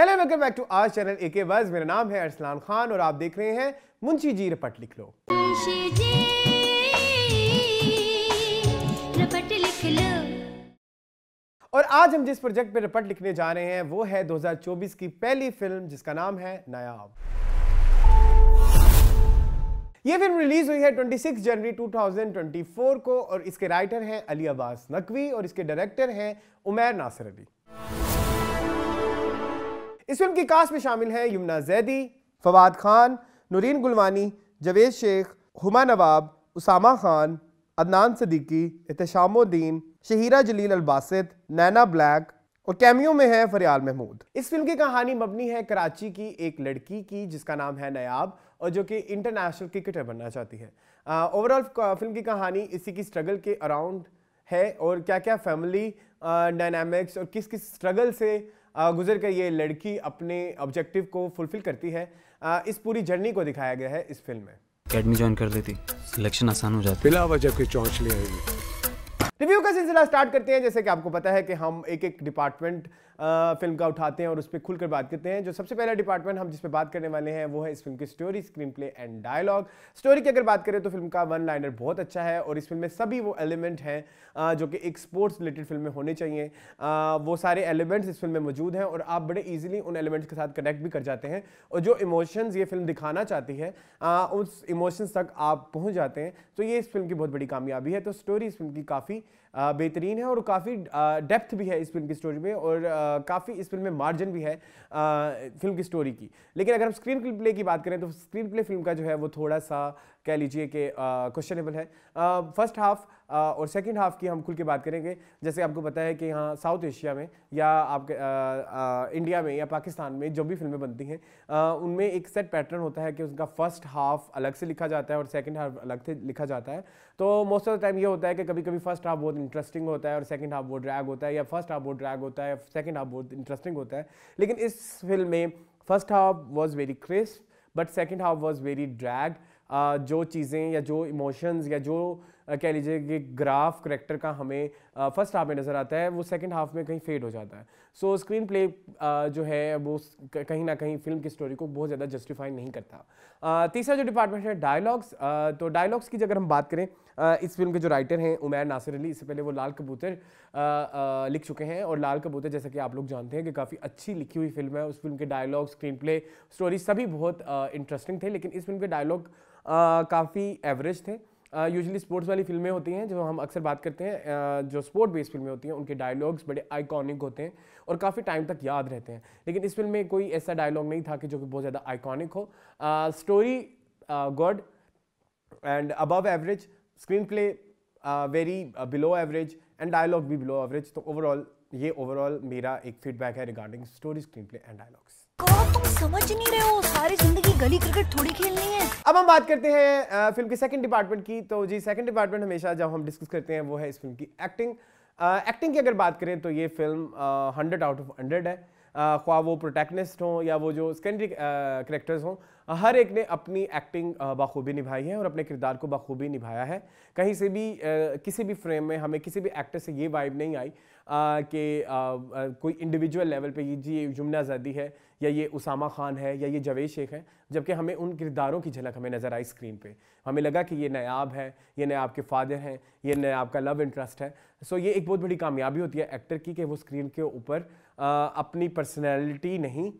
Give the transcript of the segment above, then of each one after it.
hello welcome back to आज channel A K बस मेरा नाम है अरसलान खान और आप देख रहे हैं मुंशी जी रपट लिख लो लिख लो और आज हम जिस प्रोजेक्ट पे रपट लिखने जा रहे हैं वो है 2024 की पहली फिल्म जिसका नाम है नायाब ये फिल्म रिलीज हुई है 26 जनवरी 2024 को और इसके राइटर हैं अली अब्बास नकवी और इसके डायरेक्टर हैं उमेर नासिर अली इस फिल्म की कास्ट में शामिल हैं यमुना जैदी फवाद खान नूरीन गुलवानी जवेद शेख हुमा नवाब उसामा खान अदनान सदीकी एहतशामुद्दीन शहीरा जलील अलबासित नैना ब्लैक और कैमियो में है फरियाल महमूद इस फिल्म की कहानी मबनी है कराची की एक लड़की की जिसका नाम है नयाब और जो कि इंटरनेशनल क्रिकेटर बनना चाहती है ओवरऑल फिल्म की कहानी इसी की स्ट्रगल के अराउंड है और क्या क्या फैमिली डायनामिक्स और किस किस स्ट्रगल से गुजर कर ये लड़की अपने ऑब्जेक्टिव को फुलफिल करती है इस पूरी जर्नी को दिखाया गया है इस फिल्म में अकेडमी ज्वाइन कर देती सिलेक्शन आसान हो जाता बिला वजह के चौंच ले आएगी रिव्यू का सिलसिला स्टार्ट करते हैं जैसे कि आपको पता है कि हम एक एक डिपार्टमेंट फिल्म का उठाते हैं और उस पर खुलकर बात करते हैं जो सबसे पहला डिपार्टमेंट हम जिस पर बात करने वाले हैं वो है इस फिल्म की story screenplay and dialogue story की अगर बात करें तो फिल्म का वन लाइनर बहुत अच्छा है और इस फिल्म में सभी वो एलिमेंट हैं जो कि एक स्पोर्ट्स रिलेटेड फिल्म में होने चाहिए वो सारे एलिमेंट्स इस फिल्म में मौजूद हैं और आप बड़े ईजिली उन एलिमेंट्स के साथ कनेक्ट भी कर जाते हैं और जो इमोशंस ये फिल्म दिखाना चाहती है उस इमोशंस तक आप पहुँच जाते हैं तो ये इस फिल्म की बहुत बड़ी कामयाबी है तो स्टोरी इस फिल्म की काफ़ी बेहतरीन है और काफ़ी डेप्थ भी है इस फिल्म की स्टोरी में और काफ़ी इस फिल्म में मार्जिन भी है फिल्म की स्टोरी की लेकिन अगर हम स्क्रीन प्ले की बात करें तो स्क्रीन प्ले फिल्म का जो है वो थोड़ा सा कह लीजिए कि क्वेश्चनेबल है फर्स्ट हाफ और सेकंड हाफ की हम खुल के बात करेंगे जैसे आपको पता है कि यहाँ साउथ एशिया में या आपके आ, आ, इंडिया में या पाकिस्तान में जो भी फिल्में बनती हैं उनमें एक सेट पैटर्न होता है कि उनका फर्स्ट हाफ अलग से लिखा जाता है और सेकेंड हाफ अलग से लिखा जाता है तो मोस्ट ऑफ द टाइम ये होता है कि कभी कभी फर्स्ट हाफ बहुत इंटरेस्टिंग होता है और सेकंड हाफ वो ड्रैग होता है या फर्स्ट हाफ वो ड्रैग होता है सेकंड हाफ बहुत इंटरेस्टिंग होता है लेकिन इस फिल्म में first half was very crisp but second half was very drag जो चीज़ें या जो इमोशंस या जो कह लीजिए कि ग्राफ करेक्टर का हमें फर्स्ट हाफ में नज़र आता है वो सेकेंड हाफ में कहीं फेड हो जाता है सो स्क्रीन प्ले जो है वो कहीं ना कहीं फिल्म की स्टोरी को बहुत ज़्यादा जस्टिफाई नहीं करता तीसरा जो डिपार्टमेंट है डायलॉग्स तो डायलॉग्स की अगर हम बात करें इस फिल्म के जो राइटर हैं उमैर नासिर अली इससे पहले वो लाल कबूतर लिख चुके हैं और लाल कबूतर जैसा कि आप लोग जानते हैं कि काफ़ी अच्छी लिखी हुई फिल्म है उस फिल्म के डायलॉग स्क्रीन प्ले स्टोरी सभी बहुत इंटरेस्टिंग थे लेकिन इस फिल्म के डायलॉग काफ़ी एवरेज थे यूजली स्पोर्ट्स वाली फिल्में होती हैं जो हम अक्सर बात करते हैं जो स्पोर्ट बेस्ड फिल्में होती हैं उनके डायलॉग्स बड़े आइकॉनिक होते हैं और काफ़ी टाइम तक याद रहते हैं लेकिन इस फिल्म में कोई ऐसा डायलॉग नहीं था कि जो कि बहुत ज़्यादा आइकॉनिक हो story good and above average screenplay very below average and dialogue भी बिलो एवरेज तो ओवरऑल ये ओवरऑल मेरा एक फीडबैक है regarding story screenplay and dialogues तुम समझ नहीं रहे हो सारी जिंदगी गली क्रिकेट थोड़ी खेलनी है अब हम बात करते हैं फिल्म के सेकंड डिपार्टमेंट की तो जी सेकंड डिपार्टमेंट हमेशा जब हम डिस्कस करते हैं वो है इस फिल्म की एक्टिंग एक्टिंग की अगर बात करें तो ये फिल्म हंड्रेड आउट ऑफ हंड्रेड है ख्वा वो प्रोटैक्निस्ट हों या वो जो सेकेंडरी करेक्टर्स हों हर एक ने अपनी एक्टिंग बखूबी निभाई है और अपने किरदार को बखूबी निभाया है कहीं से भी किसी भी फ्रेम में हमें किसी भी एक्टर से ये वाइब नहीं आई कि कोई इंडिविजुअल लेवल पे ये जी जुमना आज़ादी है या ये उसामा खान है या ये जवेद शेख है जबकि हमें उन किरदारों की झलक हमें नज़र आई स्क्रीन पे हमें लगा कि ये नयाब है ये नयाब के फादर हैं ये नयाब का लव इंटरेस्ट है सो ये एक बहुत बड़ी कामयाबी होती है एक्टर की कि वो स्क्रीन के ऊपर अपनी पर्सनैलिटी नहीं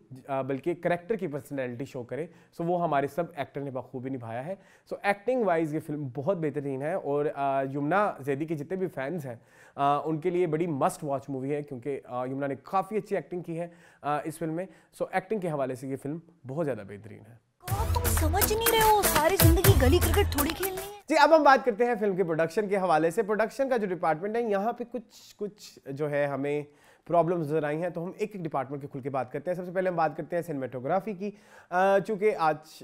बल्कि करेक्टर की पर्सनैलिटी शो करे सो वो हमारे सब एक्टर ने बखूबी निभाया है सो एक्टिंग वाइज ये फिल्म बहुत बेहतरीन है और यमुना जैदी के जितने भी फैंस हैं उनके लिए बड़ी मस्ट वॉच मूवी है क्योंकि यमुना ने काफ़ी अच्छी एक्टिंग की है इस फिल्म में सो एक्टिंग के हवाले से ये फिल्म बहुत ज़्यादा बेहतरीन है समझ नहीं रहे हो सारी जिंदगी गली क्रिकेट थोड़ी खेलनी है जी अब हम बात करते हैं फिल्म के प्रोडक्शन के हवाले से प्रोडक्शन का जो डिपार्टमेंट है यहाँ पे कुछ कुछ जो है हमें प्रॉब्लम्स नजर आई हैं तो हम एक एक डिपार्टमेंट के खुल के बात करते हैं सबसे पहले हम बात करते हैं सिनेमेटोग्राफी की चूँकि आज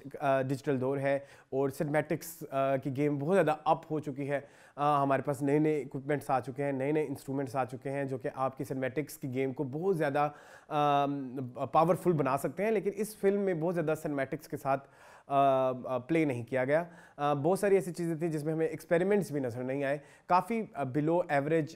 डिजिटल दौर है और सिनेमेटिक्स की गेम बहुत ज़्यादा अप हो चुकी है हमारे पास नए नए इक्विपमेंट्स आ चुके हैं नए नए इंस्ट्रूमेंट्स आ चुके हैं जो कि आपकी सिनेमेटिक्स की गेम को बहुत ज़्यादा पावरफुल बना सकते हैं लेकिन इस फिल्म में बहुत ज़्यादा सिनेमेटिक्स के साथ प्ले नहीं किया गया बहुत सारी ऐसी चीज़ें थी जिसमें हमें एक्सपेरिमेंट्स भी नज़र नहीं आए काफ़ी बिलो एवरेज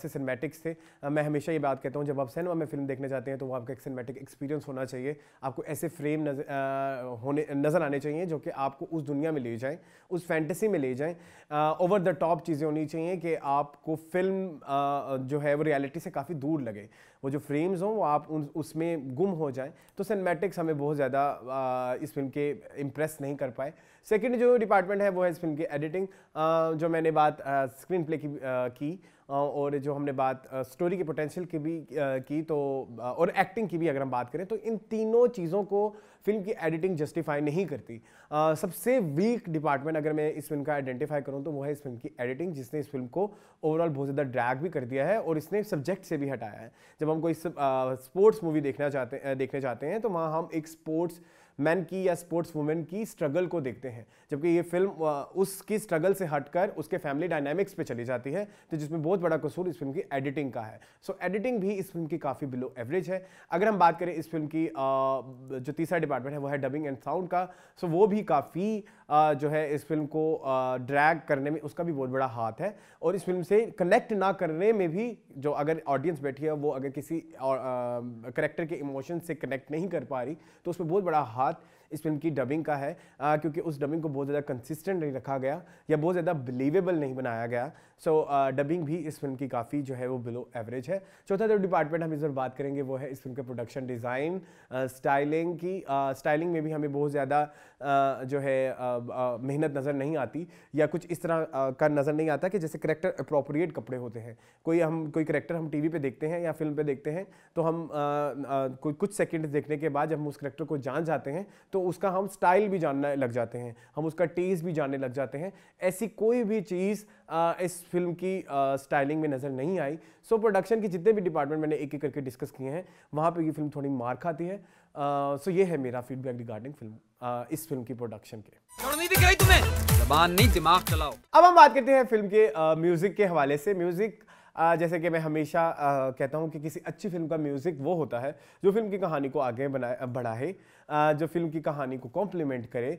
से सिनेमैटिक्स थे मैं हमेशा ये बात कहता हूँ जब आप सिनेमा में फिल्म देखने जाते हैं तो वो आपका एक सिनेमैटिक एक्सपीरियंस होना चाहिए आपको ऐसे फ्रेम नजर होने नज़र आने चाहिए जो कि आपको उस दुनिया में ले जाएँ उस फैंटेसी में ले जाएँ ओवर द टॉप चीज़ें होनी चाहिए कि आपको फिल्म जो है वो रियलिटी से काफ़ी दूर लगे वो जो फ्रेम्स हों वो आप उन उसमें गुम हो जाएं तो सिनेमैटिक्स हमें बहुत ज़्यादा इस फिल्म के इम्प्रेस नहीं कर पाए सेकेंड जो डिपार्टमेंट है वो है इस फिल्म की एडिटिंग जो मैंने बात स्क्रीन प्ले की की और जो हमने बात स्टोरी के पोटेंशियल की भी की तो और एक्टिंग की भी अगर हम बात करें तो इन तीनों चीज़ों को फिल्म की एडिटिंग जस्टिफाई नहीं करती सबसे वीक डिपार्टमेंट अगर मैं इस फिल्म का आइडेंटिफाई करूँ तो वो है इस फिल्म की एडिटिंग जिसने इस फिल्म को ओवरऑल बहुत ज़्यादा ड्रैग भी कर दिया है और इसने सब्जेक्ट से भी हटाया है जब हम कोई स्पोर्ट्स मूवी देखना चाहते देखने चाहते हैं तो वहाँ हम एक स्पोर्ट्स मैन की या स्पोर्ट्स वुमेन की स्ट्रगल को देखते हैं जबकि ये फिल्म उसकी स्ट्रगल से हटकर उसके फैमिली डायनामिक्स पे चली जाती है तो जिसमें बहुत बड़ा कसूर इस फिल्म की एडिटिंग का है सो so, एडिटिंग भी इस फिल्म की काफ़ी बिलो एवरेज है अगर हम बात करें इस फिल्म की जो तीसरा डिपार्टमेंट है वो है डबिंग एंड साउंड का सो so, वो भी काफ़ी जो है इस फिल्म को ड्रैग करने में उसका भी बहुत बड़ा हाथ है और इस फिल्म से कनेक्ट ना करने में भी जो अगर ऑडियंस बैठी है वो अगर किसी करेक्टर के इमोशन से कनेक्ट नहीं कर पा रही तो उसमें बहुत बड़ा हाथ इस फिल्म की डबिंग का है आ, क्योंकि उस डबिंग को बहुत ज़्यादा कंसिस्टेंट नहीं रखा गया या बहुत ज़्यादा बिलीवेबल नहीं बनाया गया सो so, डबिंग भी इस फिल्म की काफ़ी जो है वो बिलो एवरेज है चौथा जो डिपार्टमेंट हम इस पर बात करेंगे वो है इस फिल्म के प्रोडक्शन डिज़ाइन स्टाइलिंग की स्टाइलिंग में भी हमें बहुत ज़्यादा जो है मेहनत नज़र नहीं आती या कुछ इस तरह का नज़र नहीं आता कि जैसे करेक्टर अप्रोप्रिएट कपड़े होते हैं कोई हम कोई करेक्टर हम टीवी पे देखते हैं या फिल्म पे देखते हैं तो हम आ, आ, कुछ सेकंड देखने के बाद जब हम उस करेक्टर को जान जाते हैं तो तो उसका हम स्टाइल भी जानने लग जाते हैं हम उसका टेस्ट भी जानने लग जाते हैं ऐसी कोई भी चीज़ इस फिल्म की स्टाइलिंग में नज़र नहीं आई सो प्रोडक्शन के जितने भी डिपार्टमेंट मैंने एक एक करके डिस्कस किए हैं वहाँ पर ये फिल्म थोड़ी मार खाती है सो ये है मेरा फीडबैक रिगार्डिंग फिल्म इस फिल्म की प्रोडक्शन के नहीं दिख रही तुम्हें नहीं दिमाग चलाओ अब हम बात करते हैं फिल्म के म्यूज़िक के हवाले से म्यूज़िक जैसे कि मैं हमेशा कहता हूँ कि किसी अच्छी फिल्म का म्यूज़िक वो होता है जो फिल्म की कहानी को आगे बनाए बढ़ाए जो फिल्म की कहानी को कॉम्प्लीमेंट करे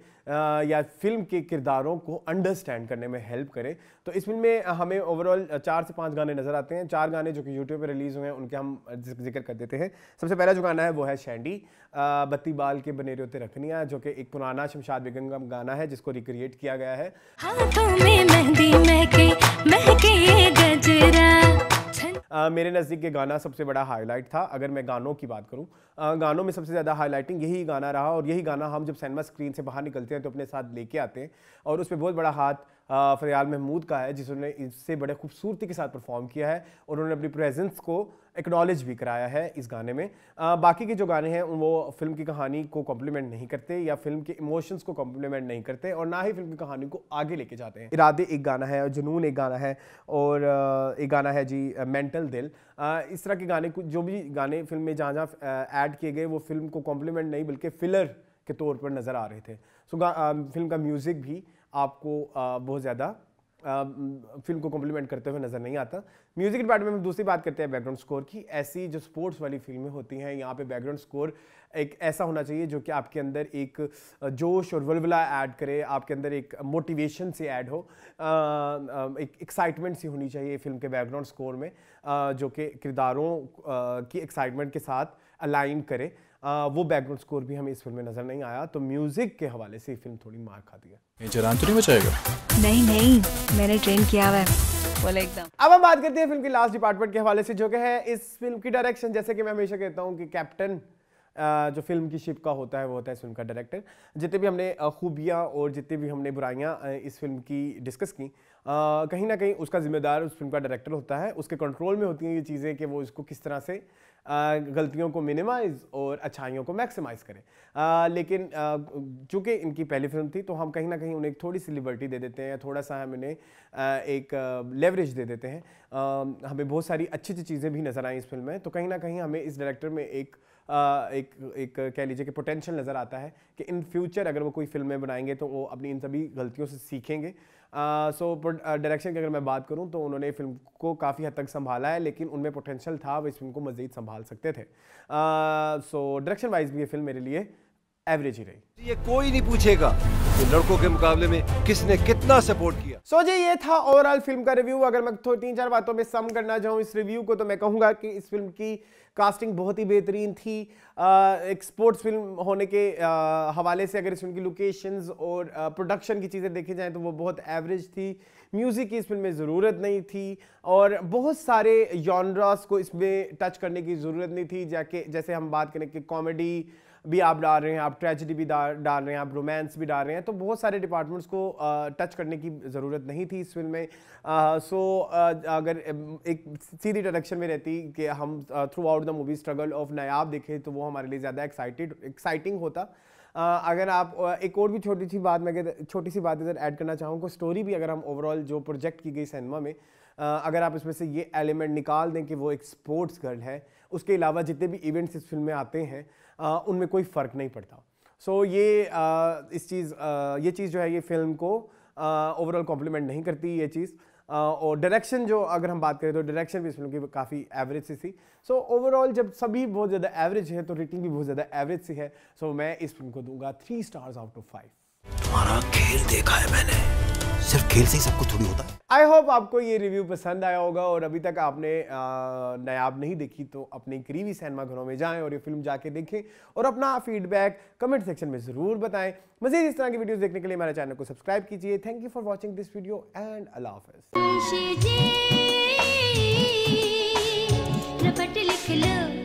या फिल्म के किरदारों को अंडरस्टैंड करने में हेल्प करे तो इस फिल्म में हमें ओवरऑल चार से पाँच गाने नज़र आते हैं चार गाने जो कि यूट्यूब पर रिलीज़ हुए हैं उनके हम जिक्र कर देते हैं सबसे पहला जो गाना है वो है शैंडी बत्ती बाल के बनेरे होते रखनिया जो कि एक पुराना शमशाद बेगम का गाना है जिसको रिक्रिएट किया गया है हाथों में मेहंदी महके महके गजरा मेरे नज़दीक ये गाना सबसे बड़ा हाईलाइट था अगर मैं गानों की बात करूँ गानों में सबसे ज़्यादा हाईलाइटिंग यही गाना रहा और यही गाना हम जब सिनेमा स्क्रीन से बाहर निकलते हैं तो अपने साथ लेके आते हैं और उस पर बहुत बड़ा हाथ फरियाल महमूद का है जिसने इससे बड़े खूबसूरती के साथ परफॉर्म किया है और उन्होंने अपनी प्रेजेंस को एक्नॉलेज भी कराया है इस गाने में आ, बाकी के जो गाने हैं वो फिल्म की कहानी को कॉम्प्लीमेंट नहीं करते या फिल्म के इमोशंस को कॉम्प्लीमेंट नहीं करते और ना ही फिल्म की कहानी को आगे लेके जाते हैं इरादे एक गाना है और जुनून एक गाना है और एक गाना है जी मेंटल दिल आ, इस तरह के गाने जो भी गाने फिल्म में जहाँ जहाँ ऐड किए गए वो फिल्म को कॉम्प्लीमेंट नहीं बल्कि फिलर के तौर पर नज़र आ रहे थे सो फिल्म का म्यूज़िक भी आपको बहुत ज़्यादा फिल्म को कॉम्प्लीमेंट करते हुए नज़र नहीं आता म्यूजिक डिपार्टमेंट में दूसरी बात करते हैं बैकग्राउंड स्कोर की ऐसी जो स्पोर्ट्स वाली फिल्में होती हैं यहाँ पे बैकग्राउंड स्कोर एक ऐसा होना चाहिए जो कि आपके अंदर एक जोश और वलवला ऐड करे आपके अंदर एक मोटिवेशन से ऐड हो एक एक्साइटमेंट सी होनी चाहिए फिल्म के बैकग्राउंड स्कोर में जो कि किरदारों की एक्साइटमेंट के साथ अलाइन करे वो बैकग्राउंड स्कोर भी हमें इस फिल्म में नजर नहीं आया तो म्यूजिक के हवाले से फिल्म थोड़ी मार खाती है मेजरान तो नहीं बचाएगा नहीं नहीं मैंने ट्रेन किया हुआ है अब हम बात करते हैं फिल्म की लास्ट डिपार्टमेंट के हवाले से जो कि है इस फिल्म की डायरेक्शन जैसे कि मैं हमेशा कहता हूं कि कैप्टन जो फिल्म की शिप का होता है वो होता है इस फिल्म का डायरेक्टर जितने भी हमने खूबियाँ और जितने भी हमने बुराइयाँ इस फिल्म की डिस्कस की कहीं ना कहीं उसका जिम्मेदार उस फिल्म का डायरेक्टर होता है उसके कंट्रोल में होती हैं ये चीज़ें कि वो इसको किस तरह से गलतियों को मिनिमाइज और अच्छाइयों को मैक्सिमाइज करें आ, लेकिन चूँकि इनकी पहली फिल्म थी तो हम कहीं ना कहीं उन्हें थोड़ी सी लिबर्टी दे देते हैं या थोड़ा सा हम इन्हें एक लेवरेज दे देते हैं आ, हमें बहुत सारी अच्छी अच्छी चीज़ें भी नज़र आई इस फिल्म में तो कहीं ना कहीं हमें इस डायरेक्टर में एक एक एक कह लीजिए कि पोटेंशियल नज़र आता है कि इन फ्यूचर अगर वो कोई फिल्में बनाएंगे तो वो अपनी इन सभी गलतियों से सीखेंगे सो डायरेक्शन की अगर मैं बात करूँ तो उन्होंने फिल्म को काफ़ी हद तक संभाला है लेकिन उनमें पोटेंशियल था वो इस फिल्म को मज़ीद संभाल सकते थे सो डायरेक्शन वाइज भी ये फिल्म मेरे लिए एवरेज ही रही ये कोई नहीं पूछेगा कि लड़कों के मुकाबले में किसने कितना सपोर्ट किया सो so जी ये था ओवरऑल फिल्म का रिव्यू अगर मैं थोड़ी तीन चार बातों में सम करना चाहूँ इस रिव्यू को तो मैं कहूँगा कि इस फिल्म की कास्टिंग बहुत ही बेहतरीन थी आ, एक स्पोर्ट्स फिल्म होने के आ, हवाले से अगर इस फिल्म की लोकेशंस और प्रोडक्शन की चीज़ें देखी जाएँ तो वो बहुत एवरेज थी म्यूज़िक की इस फिल्म में ज़रूरत नहीं थी और बहुत सारे जॉनरास को इसमें टच करने की ज़रूरत नहीं थी जाके जैसे हम बात करें कि कॉमेडी भी आप डाल रहे हैं आप ट्रेजिडी भी डाल रहे हैं आप रोमांस भी डाल रहे हैं तो बहुत सारे डिपार्टमेंट्स को टच करने की ज़रूरत नहीं थी इस फिल्म में सो अगर एक सीधी डायरेक्शन में रहती कि हम throughout the movie struggle of Nayab देखें तो वो हमारे लिए ज़्यादा एक्साइटेड एक्साइटिंग होता Uh, अगर आप uh, एक और भी छोटी सी बात मैं छोटी सी बात इधर ऐड करना चाहूँगा स्टोरी भी अगर हम ओवरऑल जो प्रोजेक्ट की गई सिनेमा में uh, अगर आप इसमें से ये एलिमेंट निकाल दें कि वो एक स्पोर्ट्स गर्ल है उसके अलावा जितने भी इवेंट्स इस फिल्म में आते हैं उनमें कोई फ़र्क नहीं पड़ता सो so, ये आ, इस चीज़ आ, ये चीज़ जो है ये फिल्म को ओवरऑल कॉम्प्लीमेंट नहीं करती ये चीज़ आ, और डायरेक्शन जो अगर हम बात करें तो डायरेक्शन भी इस फिल्म की काफ़ी एवरेज सी थी सो so, ओवरऑल जब सभी बहुत ज़्यादा एवरेज है तो रेटिंग भी बहुत ज़्यादा एवरेज सी है सो so, मैं इस फिल्म को दूंगा three stars out of five तुम्हारा खेल देखा है मैंने सिर्फ खेल से ही सब कुछ थोड़ी होता आई होप आपको ये रिव्यू पसंद आया होगा और अभी तक आपने नायाब नहीं देखी तो अपने करीबी सिनेमा घरों में जाएं और ये फिल्म जाके देखें और अपना फीडबैक कमेंट सेक्शन में ज़रूर बताएं मजीद इस तरह की वीडियोस देखने के लिए हमारे चैनल को सब्सक्राइब कीजिए thank you for watching this video and Allah